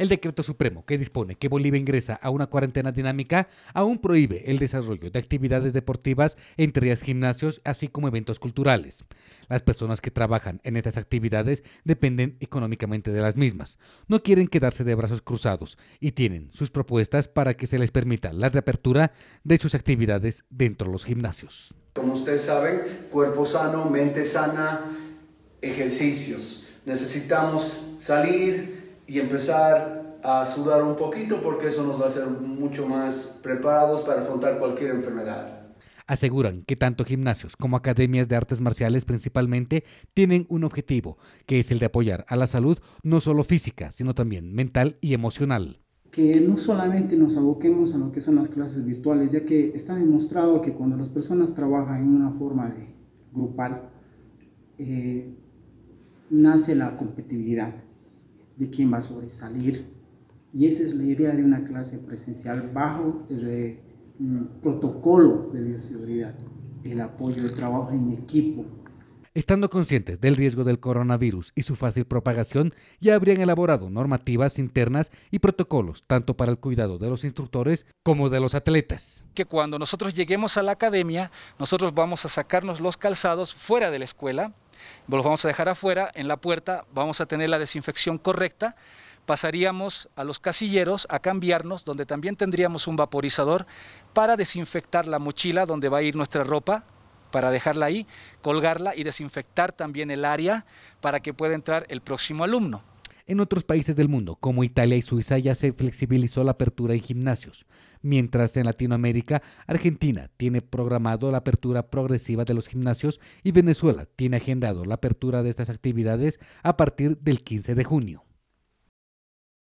el decreto supremo que dispone que Bolivia ingresa a una cuarentena dinámica aún prohíbe el desarrollo de actividades deportivas, entre ellas gimnasios, así como eventos culturales. Las personas que trabajan en estas actividades dependen económicamente de las mismas. No quieren quedarse de brazos cruzados y tienen sus propuestas para que se les permita la reapertura de sus actividades dentro de los gimnasios. Como ustedes saben, cuerpo sano, mente sana, ejercicios. Necesitamos salir, y empezar a sudar un poquito porque eso nos va a hacer mucho más preparados para afrontar cualquier enfermedad. Aseguran que tanto gimnasios como academias de artes marciales principalmente tienen un objetivo, que es el de apoyar a la salud no solo física, sino también mental y emocional. Que no solamente nos aboquemos a lo que son las clases virtuales, ya que está demostrado que cuando las personas trabajan en una forma de grupal, eh, nace la competitividad de quién va a sobresalir. Y esa es la idea de una clase presencial bajo el eh, protocolo de bioseguridad, el apoyo, de trabajo en equipo. Estando conscientes del riesgo del coronavirus y su fácil propagación, ya habrían elaborado normativas internas y protocolos tanto para el cuidado de los instructores como de los atletas. Que cuando nosotros lleguemos a la academia, nosotros vamos a sacarnos los calzados fuera de la escuela pues los vamos a dejar afuera, en la puerta vamos a tener la desinfección correcta, pasaríamos a los casilleros a cambiarnos, donde también tendríamos un vaporizador para desinfectar la mochila donde va a ir nuestra ropa, para dejarla ahí, colgarla y desinfectar también el área para que pueda entrar el próximo alumno. En otros países del mundo, como Italia y Suiza, ya se flexibilizó la apertura en gimnasios, mientras en Latinoamérica, Argentina tiene programado la apertura progresiva de los gimnasios y Venezuela tiene agendado la apertura de estas actividades a partir del 15 de junio.